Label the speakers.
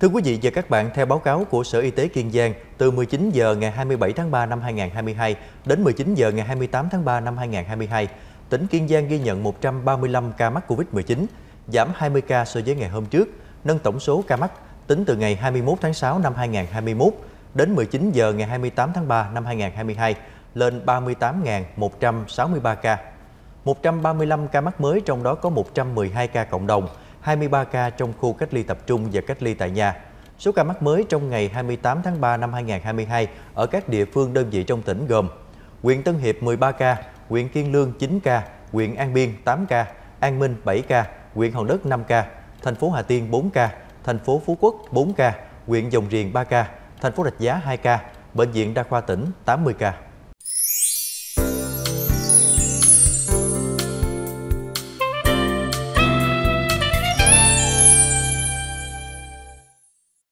Speaker 1: Thưa quý vị và các bạn, theo báo cáo của Sở Y tế Kiên Giang, từ 19 giờ ngày 27 tháng 3 năm 2022 đến 19 giờ ngày 28 tháng 3 năm 2022, tỉnh Kiên Giang ghi nhận 135 ca mắc Covid-19, giảm 20 ca so với ngày hôm trước, nâng tổng số ca mắc tính từ ngày 21 tháng 6 năm 2021 đến 19 giờ ngày 28 tháng 3 năm 2022 lên 38.163 ca. 135 ca mắc mới trong đó có 112 ca cộng đồng, 23 ca trong khu cách ly tập trung và cách ly tại nhà. Số ca mắc mới trong ngày 28 tháng 3 năm 2022 ở các địa phương đơn vị trong tỉnh gồm huyện Tân Hiệp 13 ca, huyện Kiên Lương 9 ca, huyện An Biên 8 ca, An Minh 7 ca, huyện Hồng Đất 5 ca, thành phố Hà Tiên 4 ca, thành phố Phú Quốc 4 ca, huyện Dòng Riền 3 ca, thành phố Rạch Giá 2 ca, bệnh viện đa khoa tỉnh 80 ca.